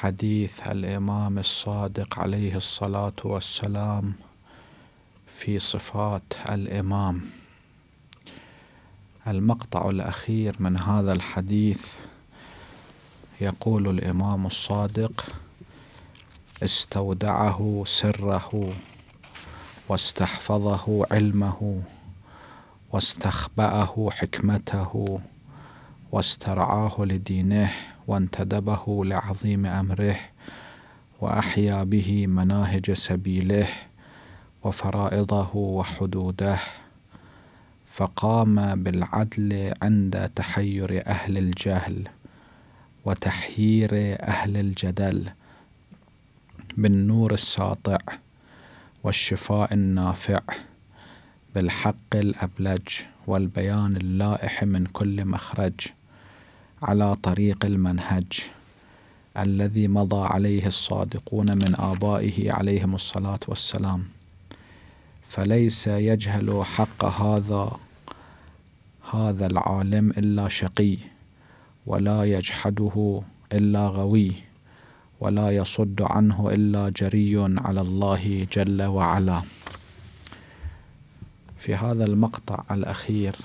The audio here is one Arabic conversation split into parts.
حديث الامام الصادق عليه الصلاه والسلام في صفات الامام المقطع الاخير من هذا الحديث يقول الامام الصادق استودعه سره واستحفظه علمه واستخباه حكمته واسترعاه لدينه وانتدبه لعظيم امره واحيا به مناهج سبيله وفرائضه وحدوده فقام بالعدل عند تحير اهل الجهل وتحيير اهل الجدل بالنور الساطع والشفاء النافع بالحق الابلج والبيان اللائح من كل مخرج على طريق المنهج الذي مضى عليه الصادقون من آبائه عليهم الصلاة والسلام فليس يجهل حق هذا هذا العالم إلا شقي ولا يجحده إلا غوي ولا يصد عنه إلا جري على الله جل وعلا في هذا المقطع الأخير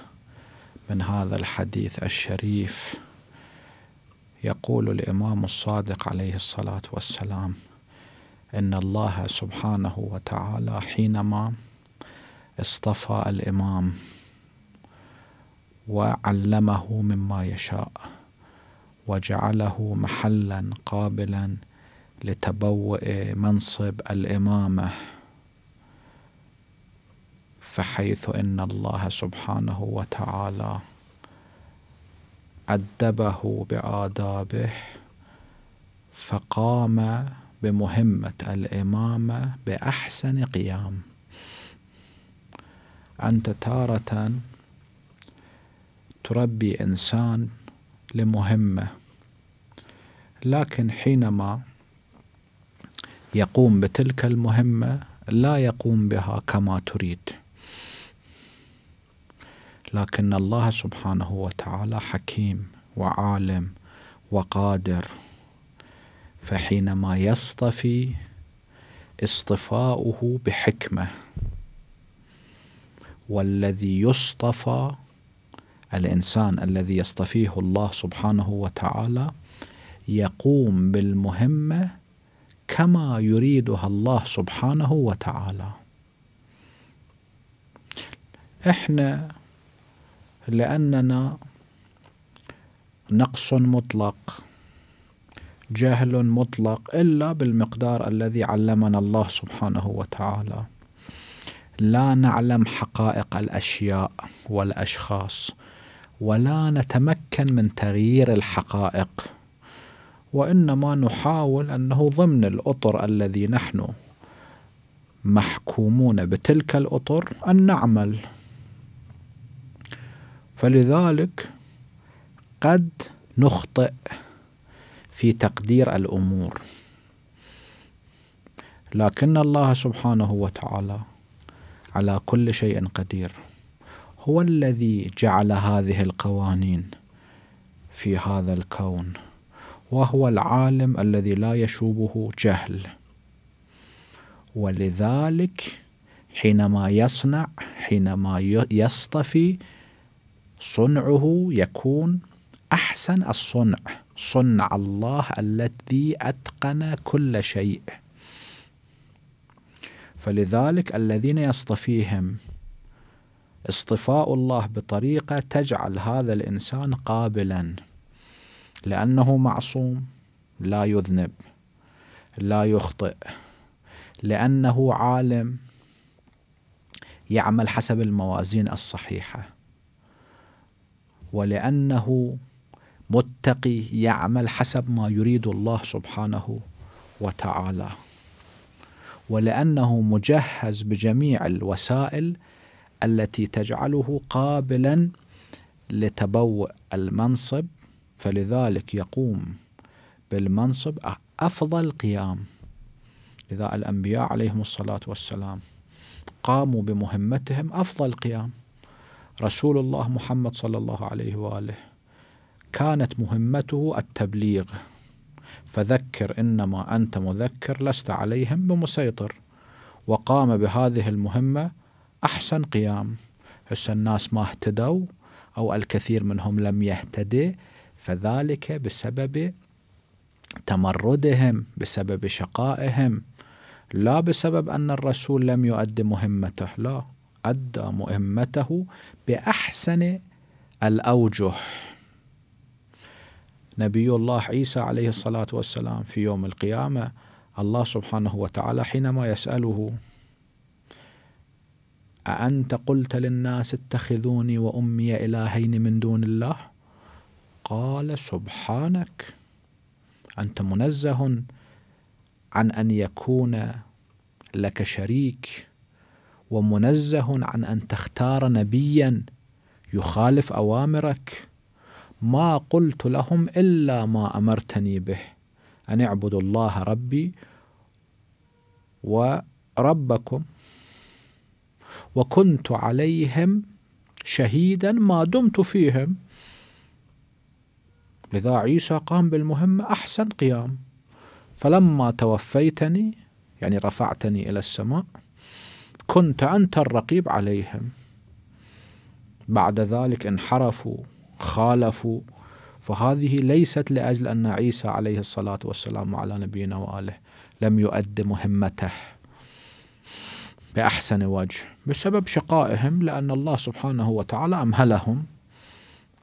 من هذا الحديث الشريف يقول الإمام الصادق عليه الصلاة والسلام إن الله سبحانه وتعالى حينما اصطفى الإمام وعلمه مما يشاء وجعله محلا قابلا لتبوء منصب الإمامة فحيث إن الله سبحانه وتعالى أدبه بآدابه فقام بمهمة الإمامة بأحسن قيام أنت تارة تربي إنسان لمهمة لكن حينما يقوم بتلك المهمة لا يقوم بها كما تريد لكن الله سبحانه وتعالى حكيم وعالم وقادر فحينما يصطفي اصطفاؤه بحكمه والذي يصطفى الانسان الذي يصطفيه الله سبحانه وتعالى يقوم بالمهمه كما يريدها الله سبحانه وتعالى احنا لأننا نقص مطلق جهل مطلق إلا بالمقدار الذي علمنا الله سبحانه وتعالى لا نعلم حقائق الأشياء والأشخاص ولا نتمكن من تغيير الحقائق وإنما نحاول أنه ضمن الأطر الذي نحن محكومون بتلك الأطر أن نعمل فلذلك قد نخطئ في تقدير الأمور لكن الله سبحانه وتعالى على كل شيء قدير هو الذي جعل هذه القوانين في هذا الكون وهو العالم الذي لا يشوبه جهل ولذلك حينما يصنع حينما يصطفي صنعه يكون أحسن الصنع صنع الله الذي أتقن كل شيء فلذلك الذين يصطفيهم اصطفاء الله بطريقة تجعل هذا الإنسان قابلا لأنه معصوم لا يذنب لا يخطئ لأنه عالم يعمل حسب الموازين الصحيحة ولأنه متقي يعمل حسب ما يريد الله سبحانه وتعالى ولأنه مجهز بجميع الوسائل التي تجعله قابلا لتبوء المنصب فلذلك يقوم بالمنصب أفضل قيام لذا الأنبياء عليهم الصلاة والسلام قاموا بمهمتهم أفضل قيام رسول الله محمد صلى الله عليه واله كانت مهمته التبليغ فذكر انما انت مذكر لست عليهم بمسيطر وقام بهذه المهمه احسن قيام هسه الناس ما اهتدوا او الكثير منهم لم يهتدي فذلك بسبب تمردهم بسبب شقائهم لا بسبب ان الرسول لم يؤدي مهمته لا أدى مهمته بأحسن الأوجه نبي الله عيسى عليه الصلاة والسلام في يوم القيامة الله سبحانه وتعالى حينما يسأله أأنت قلت للناس اتخذوني وأمي إلهين من دون الله قال سبحانك أنت منزه عن أن يكون لك شريك ومنزه عن ان تختار نبيا يخالف اوامرك ما قلت لهم الا ما امرتني به ان اعبدوا الله ربي وربكم وكنت عليهم شهيدا ما دمت فيهم لذا عيسى قام بالمهمة أحسن قيام فلما توفيتني يعني رفعتني إلى السماء كنت أنت الرقيب عليهم بعد ذلك انحرفوا خالفوا فهذه ليست لأجل أن عيسى عليه الصلاة والسلام على نبينا وآله لم يؤد مهمته بأحسن وجه بسبب شقائهم لأن الله سبحانه وتعالى أمهلهم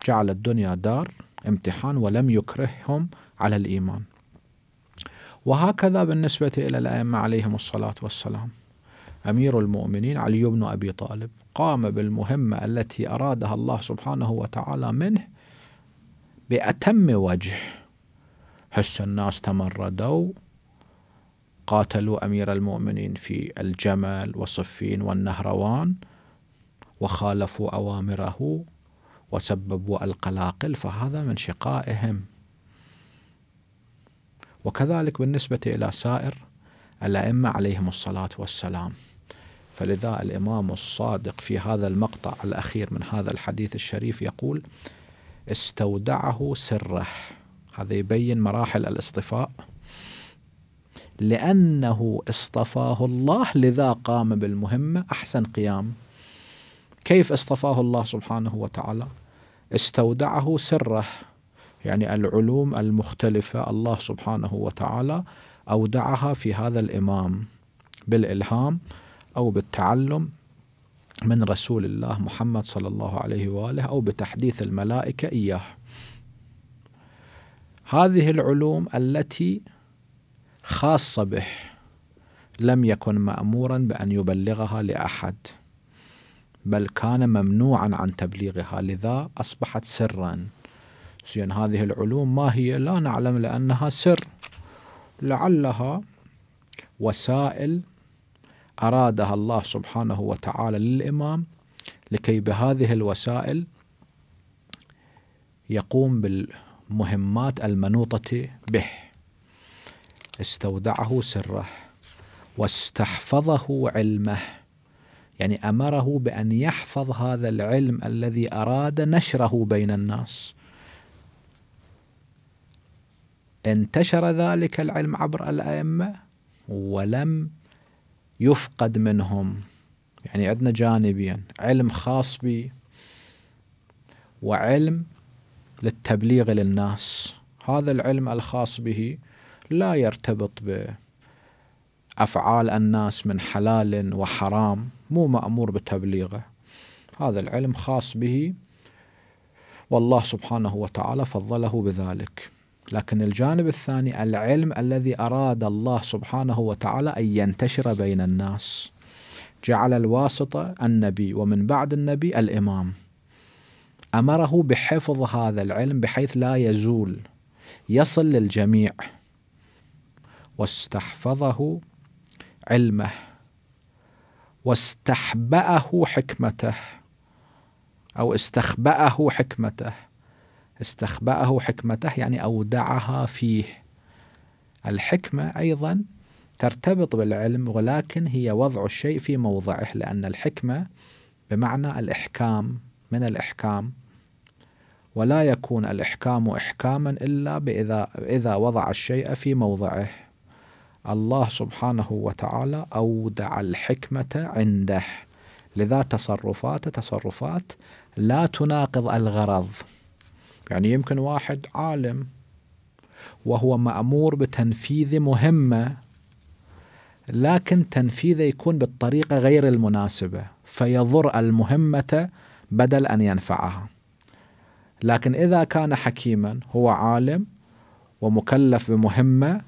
جعل الدنيا دار امتحان ولم يكرههم على الإيمان وهكذا بالنسبة إلى الأئمة عليهم الصلاة والسلام أمير المؤمنين علي بن أبي طالب قام بالمهمة التي أرادها الله سبحانه وتعالى منه بأتم وجه حس الناس تمردوا قاتلوا أمير المؤمنين في الجمل وصفين والنهروان وخالفوا أوامره وسببوا القلاقل فهذا من شقائهم وكذلك بالنسبة إلى سائر الأئمة عليهم الصلاة والسلام فلذا الامام الصادق في هذا المقطع الاخير من هذا الحديث الشريف يقول استودعه سره هذا يبين مراحل الاصطفاء لانه اصطفاه الله لذا قام بالمهمه احسن قيام كيف اصطفاه الله سبحانه وتعالى استودعه سره يعني العلوم المختلفه الله سبحانه وتعالى اودعها في هذا الامام بالالهام أو بالتعلم من رسول الله محمد صلى الله عليه وآله أو بتحديث الملائكة إياه هذه العلوم التي خاصة به لم يكن مأمورا بأن يبلغها لأحد بل كان ممنوعا عن تبليغها لذا أصبحت سرا زين هذه العلوم ما هي لا نعلم لأنها سر لعلها وسائل أرادها الله سبحانه وتعالى للإمام لكي بهذه الوسائل يقوم بالمهمات المنوطة به استودعه سره واستحفظه علمه يعني امره بان يحفظ هذا العلم الذي اراد نشره بين الناس انتشر ذلك العلم عبر الائمه ولم يفقد منهم يعني عندنا جانبين علم خاص بي وعلم للتبليغ للناس هذا العلم الخاص به لا يرتبط بأفعال الناس من حلال وحرام مو مأمور بتبليغه هذا العلم خاص به والله سبحانه وتعالى فضله بذلك لكن الجانب الثاني العلم الذي أراد الله سبحانه وتعالى أن ينتشر بين الناس جعل الواسطة النبي ومن بعد النبي الإمام أمره بحفظ هذا العلم بحيث لا يزول يصل للجميع واستحفظه علمه واستحبأه حكمته أو استخبأه حكمته استخبأه حكمته يعني أودعها فيه الحكمة أيضا ترتبط بالعلم ولكن هي وضع الشيء في موضعه لأن الحكمة بمعنى الإحكام من الإحكام ولا يكون الإحكام إحكاما إلا بإذا إذا وضع الشيء في موضعه الله سبحانه وتعالى أودع الحكمة عنده لذا تصرفات تصرفات لا تناقض الغرض يعني يمكن واحد عالم وهو مأمور بتنفيذ مهمة لكن تنفيذه يكون بالطريقة غير المناسبة فيضر المهمة بدل أن ينفعها لكن إذا كان حكيما هو عالم ومكلف بمهمة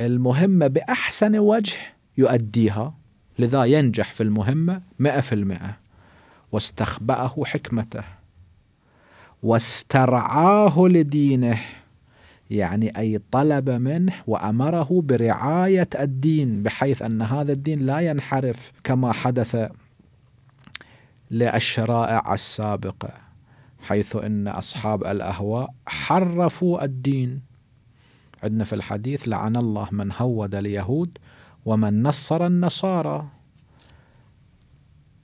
المهمة بأحسن وجه يؤديها لذا ينجح في المهمة مئة في المئة واستخبأه حكمته واسترعاه لدينه يعني أي طلب منه وأمره برعاية الدين بحيث أن هذا الدين لا ينحرف كما حدث للشرائع السابقة حيث أن أصحاب الأهواء حرفوا الدين عندنا في الحديث لعن الله من هود اليهود ومن نصر النصارى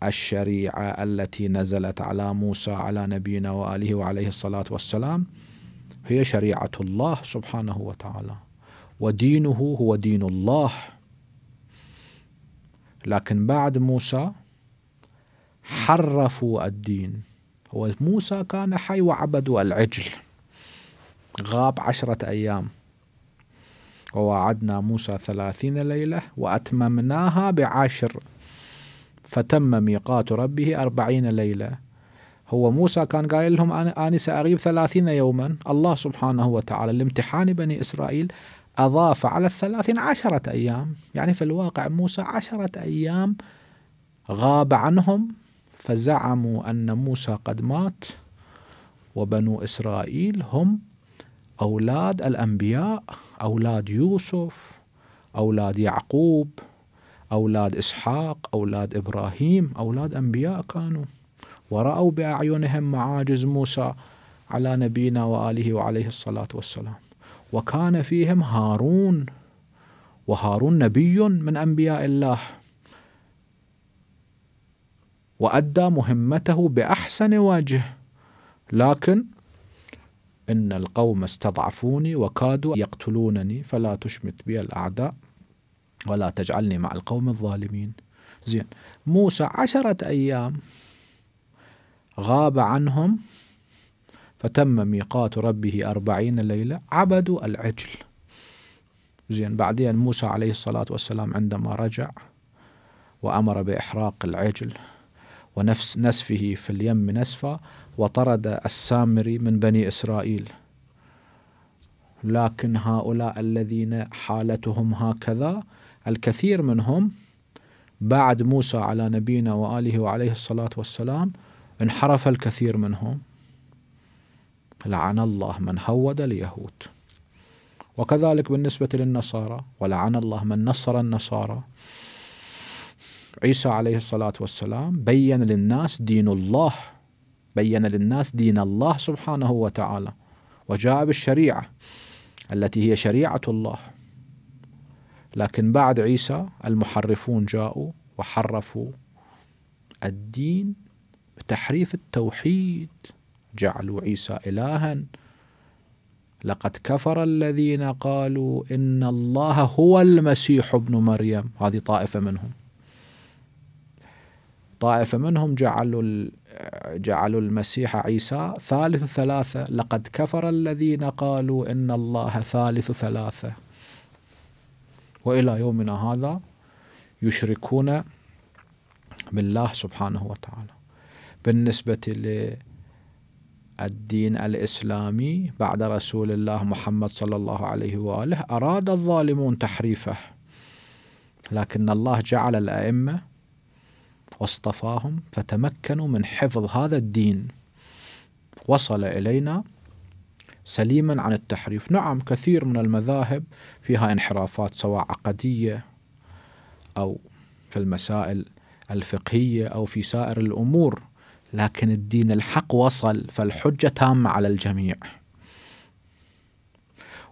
الشريعة التي نزلت على موسى على نبينا وآله وعليه الصلاة والسلام هي شريعة الله سبحانه وتعالى ودينه هو دين الله لكن بعد موسى حرفوا الدين هو موسى كان حي وعبدوا العجل غاب عشرة أيام ووعدنا موسى ثلاثين ليلة وأتممناها بعشر فتم ميقات ربه أربعين ليلة هو موسى كان قايل لهم أنا, سأغيب ثلاثين يوما الله سبحانه وتعالى لامتحان بني إسرائيل أضاف على الثلاثين عشرة أيام يعني في الواقع موسى عشرة أيام غاب عنهم فزعموا أن موسى قد مات وبنو إسرائيل هم أولاد الأنبياء أولاد يوسف أولاد يعقوب أولاد إسحاق أولاد إبراهيم أولاد أنبياء كانوا ورأوا بأعينهم معاجز موسى على نبينا وآله وعليه الصلاة والسلام وكان فيهم هارون وهارون نبي من أنبياء الله وأدى مهمته بأحسن وجه لكن إن القوم استضعفوني وكادوا يقتلونني فلا تشمت بي الأعداء ولا تجعلني مع القوم الظالمين زين موسى عشرة أيام غاب عنهم فتم ميقات ربه أربعين ليلة عبدوا العجل زين بعدين موسى عليه الصلاة والسلام عندما رجع وأمر بإحراق العجل ونفس نسفه في اليم نسفا وطرد السامري من بني إسرائيل لكن هؤلاء الذين حالتهم هكذا الكثير منهم بعد موسى على نبينا وآله وعليه الصلاة والسلام انحرف الكثير منهم لعن الله من هود اليهود وكذلك بالنسبة للنصارى ولعن الله من نصر النصارى عيسى عليه الصلاة والسلام بين للناس دين الله بين للناس دين الله سبحانه وتعالى وجاء بالشريعة التي هي شريعة الله لكن بعد عيسى المحرفون جاءوا وحرفوا الدين بتحريف التوحيد جعلوا عيسى إلها لقد كفر الذين قالوا إن الله هو المسيح ابن مريم هذه طائفة منهم طائفة منهم جعلوا جعلوا المسيح عيسى ثالث ثلاثة لقد كفر الذين قالوا إن الله ثالث ثلاثة والى يومنا هذا يشركون بالله سبحانه وتعالى بالنسبه للدين الاسلامي بعد رسول الله محمد صلى الله عليه واله اراد الظالمون تحريفه لكن الله جعل الائمه واصطفاهم فتمكنوا من حفظ هذا الدين وصل الينا سليما عن التحريف نعم كثير من المذاهب فيها انحرافات سواء عقدية أو في المسائل الفقهية أو في سائر الأمور لكن الدين الحق وصل فالحجة تامة على الجميع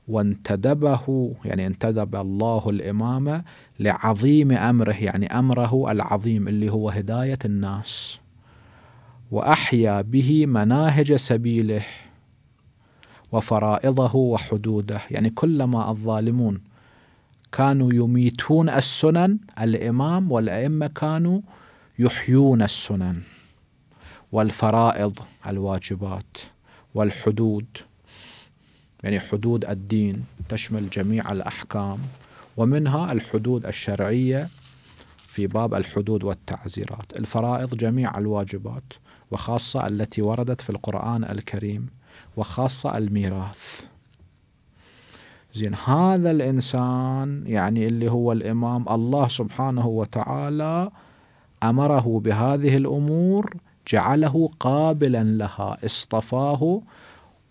وانتدبه يعني انتدب الله الإمام لعظيم أمره يعني أمره العظيم اللي هو هداية الناس وأحيا به مناهج سبيله وفرائضه وحدوده يعني كلما الظالمون كانوا يميتون السنن الإمام والأئمة كانوا يحيون السنن والفرائض الواجبات والحدود يعني حدود الدين تشمل جميع الأحكام ومنها الحدود الشرعية في باب الحدود والتعزيرات الفرائض جميع الواجبات وخاصة التي وردت في القرآن الكريم وخاصة الميراث زين هذا الإنسان يعني اللي هو الإمام الله سبحانه وتعالى أمره بهذه الأمور جعله قابلا لها اصطفاه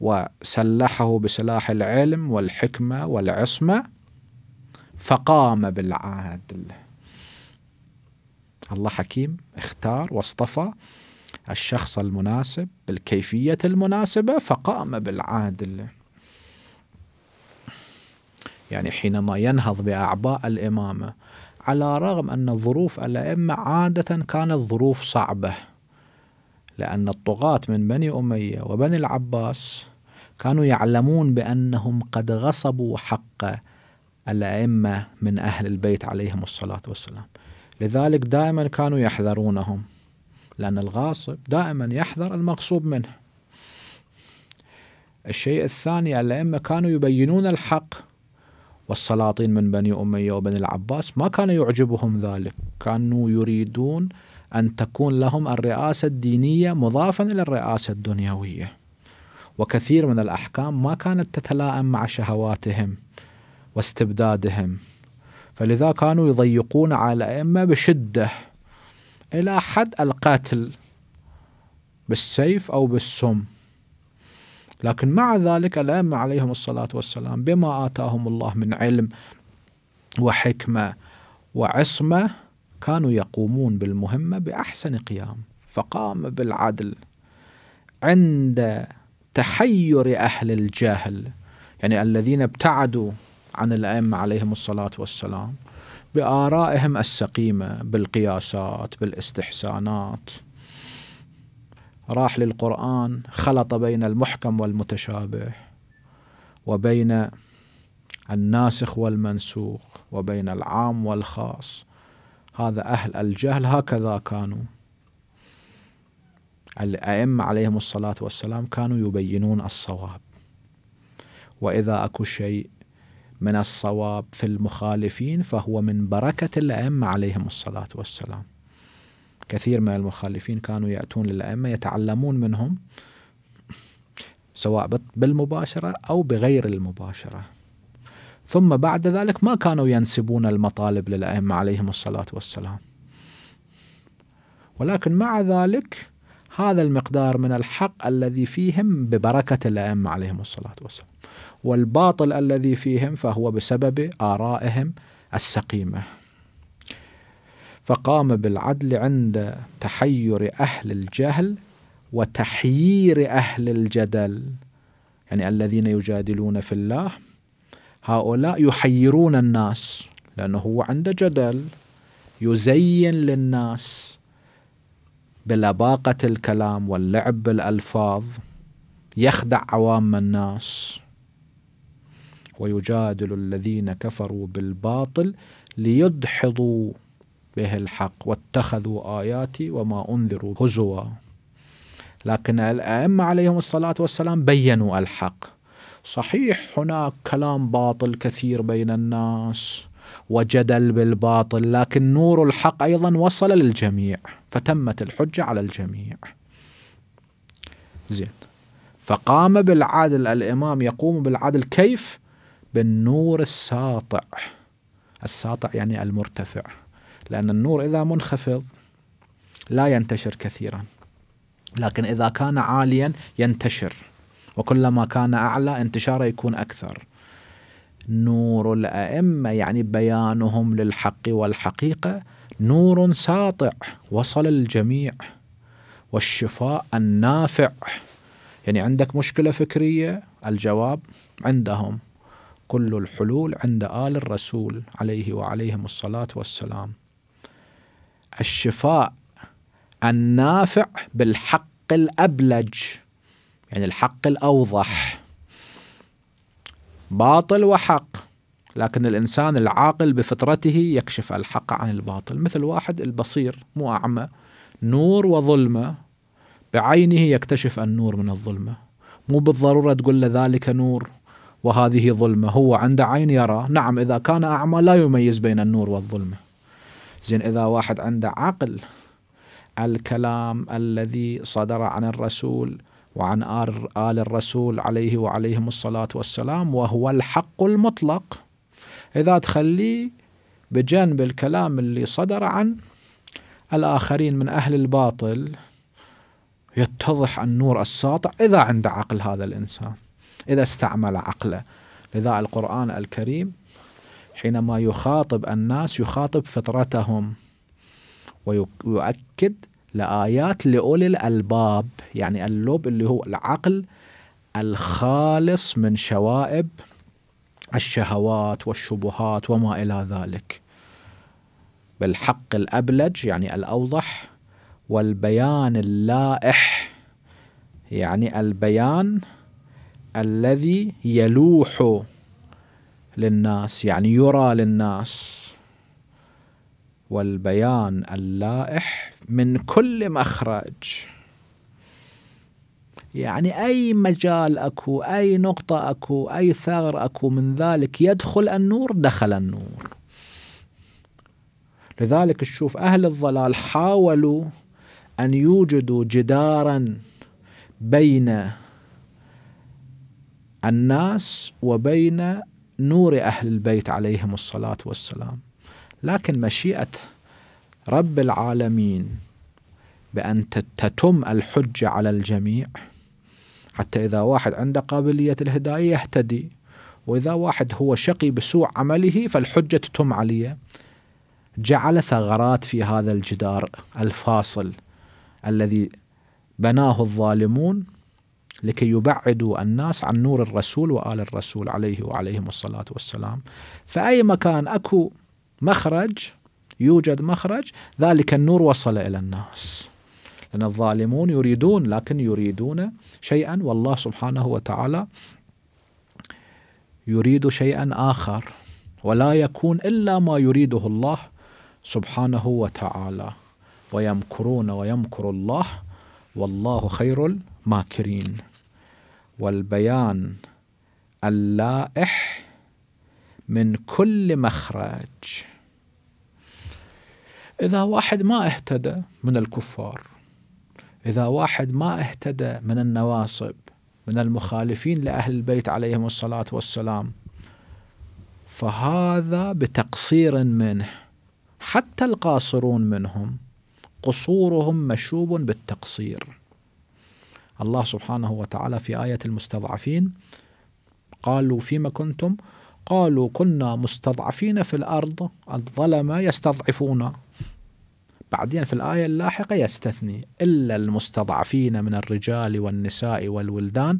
وسلحه بسلاح العلم والحكمة والعصمة فقام بالعدل الله حكيم اختار واصطفى الشخص المناسب بالكيفية المناسبة فقام بالعادل يعني حينما ينهض بأعباء الإمامة على رغم أن ظروف الأئمة عادة كانت ظروف صعبة لأن الطغاة من بني أمية وبني العباس كانوا يعلمون بأنهم قد غصبوا حق الأئمة من أهل البيت عليهم الصلاة والسلام لذلك دائما كانوا يحذرونهم لأن الغاصب دائما يحذر المغصوب منه الشيء الثاني الأئمة كانوا يبينون الحق والسلاطين من بني أمية وبني العباس ما كان يعجبهم ذلك كانوا يريدون أن تكون لهم الرئاسة الدينية مضافا إلى الرئاسة الدنيوية وكثير من الأحكام ما كانت تتلائم مع شهواتهم واستبدادهم فلذا كانوا يضيقون على الأئمة بشدة إلى حد القتل بالسيف أو بالسم لكن مع ذلك الأئمة عليهم الصلاة والسلام بما آتاهم الله من علم وحكمة وعصمة كانوا يقومون بالمهمة بأحسن قيام فقام بالعدل عند تحير أهل الجهل يعني الذين ابتعدوا عن الأئمة عليهم الصلاة والسلام بآرائهم السقيمة بالقياسات بالاستحسانات راح للقرآن خلط بين المحكم والمتشابه وبين الناسخ والمنسوخ وبين العام والخاص هذا أهل الجهل هكذا كانوا الأئمة عليهم الصلاة والسلام كانوا يبينون الصواب وإذا أكو شيء من الصواب في المخالفين فهو من بركة الأئمة عليهم الصلاة والسلام كثير من المخالفين كانوا يأتون للأئمة يتعلمون منهم سواء بالمباشرة أو بغير المباشرة ثم بعد ذلك ما كانوا ينسبون المطالب للأئمة عليهم الصلاة والسلام ولكن مع ذلك هذا المقدار من الحق الذي فيهم ببركة الأئمة عليهم الصلاة والسلام والباطل الذي فيهم فهو بسبب آرائهم السقيمة فقام بالعدل عند تحير أهل الجهل وتحيير أهل الجدل يعني الذين يجادلون في الله هؤلاء يحيرون الناس لأنه هو عنده جدل يزين للناس بلباقة الكلام واللعب بالألفاظ يخدع عوام الناس ويجادل الذين كفروا بالباطل ليدحضوا به الحق واتخذوا آياتي وما أنذروا هزوا لكن الأئمة عليهم الصلاة والسلام بينوا الحق صحيح هناك كلام باطل كثير بين الناس وجدل بالباطل لكن نور الحق أيضا وصل للجميع فتمت الحجة على الجميع زين فقام بالعدل الإمام يقوم بالعدل كيف؟ بالنور الساطع الساطع يعني المرتفع لأن النور إذا منخفض لا ينتشر كثيرا لكن إذا كان عاليا ينتشر وكلما كان أعلى انتشاره يكون أكثر نور الأئمة يعني بيانهم للحق والحقيقة نور ساطع وصل الجميع والشفاء النافع يعني عندك مشكلة فكرية الجواب عندهم كل الحلول عند آل الرسول عليه وعليهم الصلاة والسلام الشفاء النافع بالحق الأبلج يعني الحق الأوضح باطل وحق لكن الإنسان العاقل بفطرته يكشف الحق عن الباطل مثل واحد البصير مو أعمى نور وظلمة بعينه يكتشف النور من الظلمة مو بالضرورة تقول له ذلك نور وهذه ظلمة هو عنده عين يرى نعم إذا كان أعمى لا يميز بين النور والظلمة زين إذا واحد عنده عقل الكلام الذي صدر عن الرسول وعن آل الرسول عليه وعليهم الصلاة والسلام وهو الحق المطلق إذا تخليه بجنب الكلام اللي صدر عن الآخرين من أهل الباطل يتضح النور الساطع إذا عنده عقل هذا الإنسان إذا استعمل عقله لذا القرآن الكريم حينما يخاطب الناس يخاطب فطرتهم ويؤكد لآيات لأولي الألباب يعني اللب اللي هو العقل الخالص من شوائب الشهوات والشبهات وما الى ذلك بالحق الابلج يعني الاوضح والبيان اللائح يعني البيان الذي يلوح للناس يعني يرى للناس والبيان اللائح من كل مخرج يعني أي مجال أكو أي نقطة أكو أي ثغر أكو من ذلك يدخل النور دخل النور لذلك تشوف أهل الضلال حاولوا أن يوجدوا جدارا بين الناس وبين نور أهل البيت عليهم الصلاة والسلام لكن مشيئة رب العالمين بأن تتم الحجة على الجميع حتى إذا واحد عنده قابلية الهداية يهتدي وإذا واحد هو شقي بسوء عمله فالحجة تتم عليه جعل ثغرات في هذا الجدار الفاصل الذي بناه الظالمون لكي يبعدوا الناس عن نور الرسول وآل الرسول عليه وعليهم الصلاة والسلام فأي مكان أكو مخرج يوجد مخرج ذلك النور وصل إلى الناس لأن الظالمون يريدون لكن يريدون شيئا والله سبحانه وتعالى يريد شيئا آخر ولا يكون إلا ما يريده الله سبحانه وتعالى ويمكرون ويمكر الله والله خير الماكرين والبيان اللائح من كل مخرج إذا واحد ما اهتدى من الكفار إذا واحد ما اهتدى من النواصب من المخالفين لأهل البيت عليهم الصلاة والسلام فهذا بتقصير منه حتى القاصرون منهم قصورهم مشوب بالتقصير الله سبحانه وتعالى في آية المستضعفين قالوا فيما كنتم قالوا كنا مستضعفين في الأرض الظلمة يستضعفون بعدين في الآية اللاحقة يستثني إلا المستضعفين من الرجال والنساء والولدان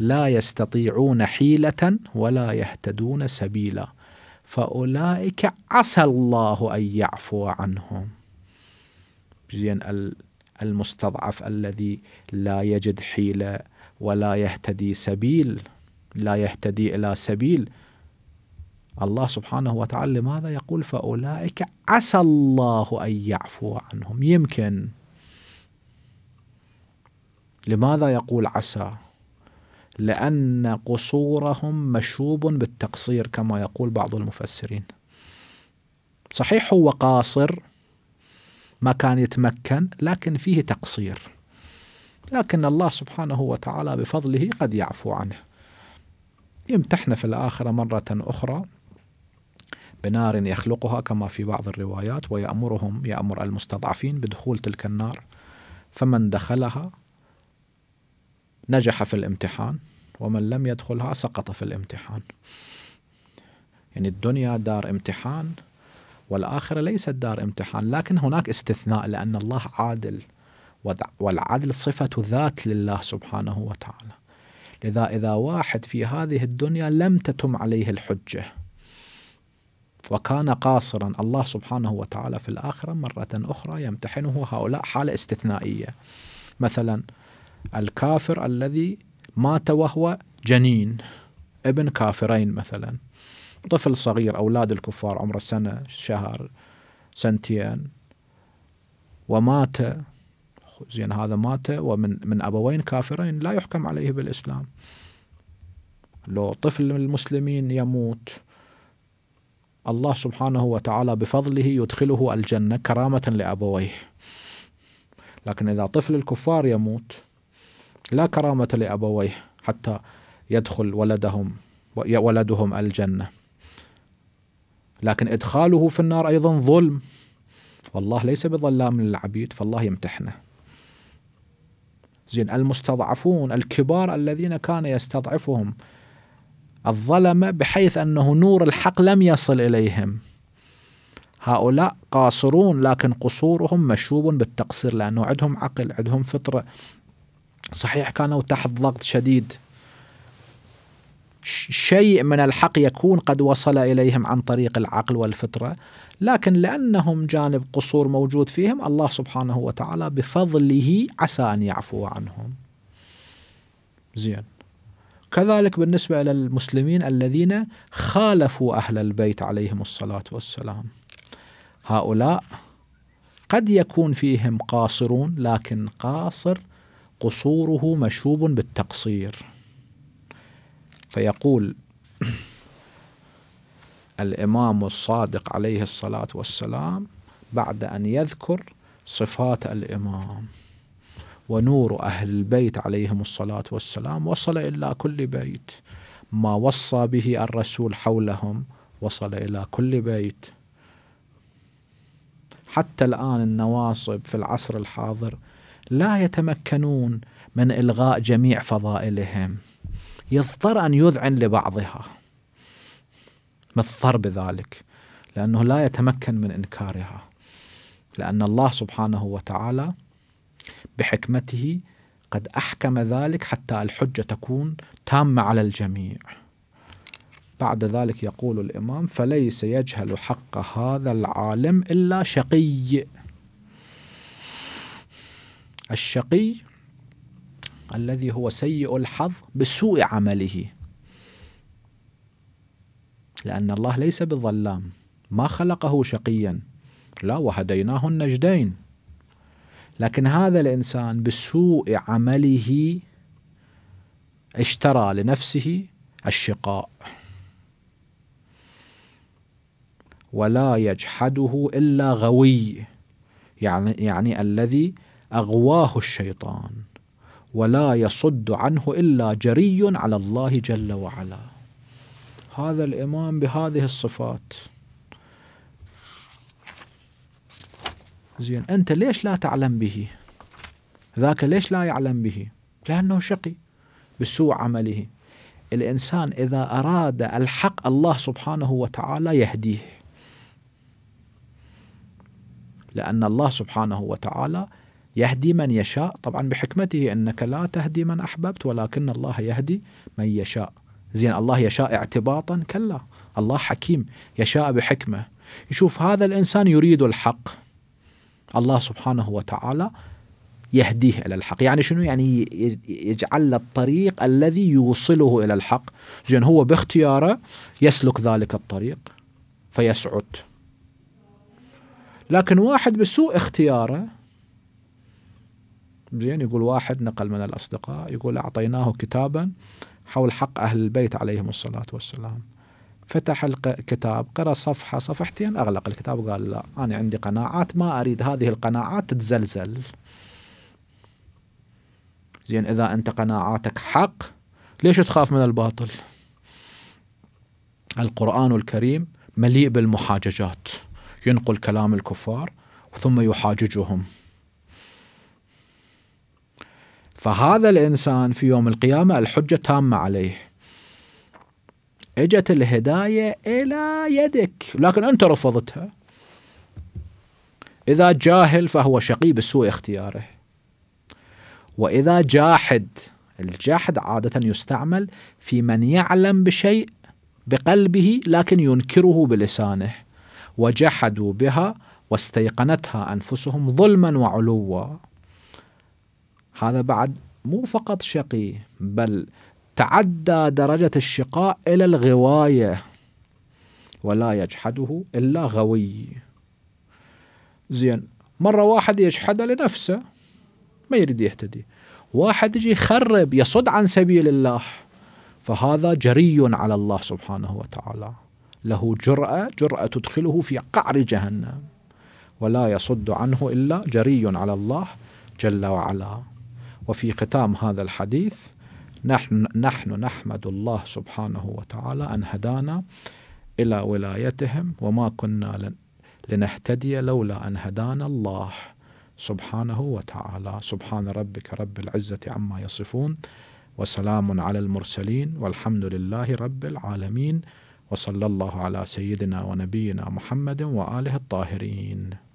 لا يستطيعون حيلة ولا يهتدون سبيلا فأولئك عسى الله أن يعفو عنهم زين المستضعف الذي لا يجد حيلة ولا يهتدي سبيل لا يهتدي إلى سبيل الله سبحانه وتعالى لماذا يقول فأولئك عسى الله أن يعفو عنهم يمكن لماذا يقول عسى لأن قصورهم مشوب بالتقصير كما يقول بعض المفسرين صحيح هو قاصر ما كان يتمكن لكن فيه تقصير لكن الله سبحانه وتعالى بفضله قد يعفو عنه يمتحن في الآخرة مرة أخرى بنار يخلقها كما في بعض الروايات ويأمرهم يأمر المستضعفين بدخول تلك النار فمن دخلها نجح في الامتحان ومن لم يدخلها سقط في الامتحان يعني الدنيا دار امتحان والآخرة ليست دار امتحان لكن هناك استثناء لأن الله عادل والعدل صفة ذات لله سبحانه وتعالى لذا إذا واحد في هذه الدنيا لم تتم عليه الحجة وكان قاصرا الله سبحانه وتعالى في الآخرة مرة أخرى يمتحنه هؤلاء حالة استثنائية مثلا الكافر الذي مات وهو جنين ابن كافرين مثلا طفل صغير أولاد الكفار عمره سنة شهر سنتين ومات زين هذا مات ومن من أبوين كافرين لا يحكم عليه بالإسلام لو طفل من المسلمين يموت الله سبحانه وتعالى بفضله يدخله الجنة كرامة لأبويه لكن إذا طفل الكفار يموت لا كرامة لأبويه حتى يدخل ولدهم ولدهم الجنة لكن إدخاله في النار أيضا ظلم والله ليس بظلام للعبيد فالله يمتحنه زين المستضعفون الكبار الذين كان يستضعفهم الظلمة بحيث أنه نور الحق لم يصل إليهم هؤلاء قاصرون لكن قصورهم مشوب بالتقصير لأنه عندهم عقل عندهم فطرة صحيح كانوا تحت ضغط شديد شيء من الحق يكون قد وصل إليهم عن طريق العقل والفطرة لكن لأنهم جانب قصور موجود فيهم الله سبحانه وتعالى بفضله عسى أن يعفو عنهم زين كذلك بالنسبة إلى المسلمين الذين خالفوا أهل البيت عليهم الصلاة والسلام هؤلاء قد يكون فيهم قاصرون لكن قاصر قصوره مشوب بالتقصير فيقول الإمام الصادق عليه الصلاة والسلام بعد أن يذكر صفات الإمام ونور أهل البيت عليهم الصلاة والسلام وصل إلى كل بيت ما وصى به الرسول حولهم وصل إلى كل بيت حتى الآن النواصب في العصر الحاضر لا يتمكنون من إلغاء جميع فضائلهم يضطر أن يذعن لبعضها مضطر بذلك لأنه لا يتمكن من إنكارها لأن الله سبحانه وتعالى بحكمته قد أحكم ذلك حتى الحجة تكون تامة على الجميع بعد ذلك يقول الإمام فليس يجهل حق هذا العالم إلا شقي الشقي الذي هو سيء الحظ بسوء عمله لأن الله ليس بظلام ما خلقه شقيا لا وهديناه النجدين لكن هذا الانسان بسوء عمله اشترى لنفسه الشقاء ولا يجحده الا غوي يعني يعني الذي اغواه الشيطان ولا يصد عنه الا جري على الله جل وعلا هذا الامام بهذه الصفات زين أنت ليش لا تعلم به ذاك ليش لا يعلم به لأنه شقي بسوء عمله الإنسان إذا أراد الحق الله سبحانه وتعالى يهديه لأن الله سبحانه وتعالى يهدي من يشاء طبعا بحكمته انك لا تهدي من احببت ولكن الله يهدي من يشاء زين الله يشاء اعتباطا كلا الله حكيم يشاء بحكمه يشوف هذا الانسان يريد الحق الله سبحانه وتعالى يهديه الى الحق يعني شنو يعني يجعل له الطريق الذي يوصله الى الحق زين هو باختياره يسلك ذلك الطريق فيسعد لكن واحد بسوء اختياره زين يقول واحد نقل من الاصدقاء يقول اعطيناه كتابا حول حق اهل البيت عليهم الصلاه والسلام فتح الكتاب قرأ صفحة صفحتين أغلق الكتاب وقال لا أنا عندي قناعات ما أريد هذه القناعات تتزلزل زين إذا أنت قناعاتك حق ليش تخاف من الباطل القرآن الكريم مليء بالمحاججات ينقل كلام الكفار ثم يحاججهم فهذا الإنسان في يوم القيامة الحجة تامة عليه اجت الهدايه الى يدك لكن انت رفضتها اذا جاهل فهو شقي بسوء اختياره واذا جاحد الجحد عاده يستعمل في من يعلم بشيء بقلبه لكن ينكره بلسانه وجحدوا بها واستيقنتها انفسهم ظلما وعلوا هذا بعد مو فقط شقي بل تعدى درجة الشقاء إلى الغواية ولا يجحده إلا غوي زين مرة واحد يجحده لنفسه ما يريد يهتدي واحد يجي يخرب يصد عن سبيل الله فهذا جري على الله سبحانه وتعالى له جرأة جرأة تدخله في قعر جهنم ولا يصد عنه إلا جري على الله جل وعلا وفي ختام هذا الحديث نحن, نحن نحمد الله سبحانه وتعالى أن هدانا إلى ولايتهم وما كنا لنهتدي لولا أن هدانا الله سبحانه وتعالى سبحان ربك رب العزة عما يصفون وسلام على المرسلين والحمد لله رب العالمين وصلى الله على سيدنا ونبينا محمد وآله الطاهرين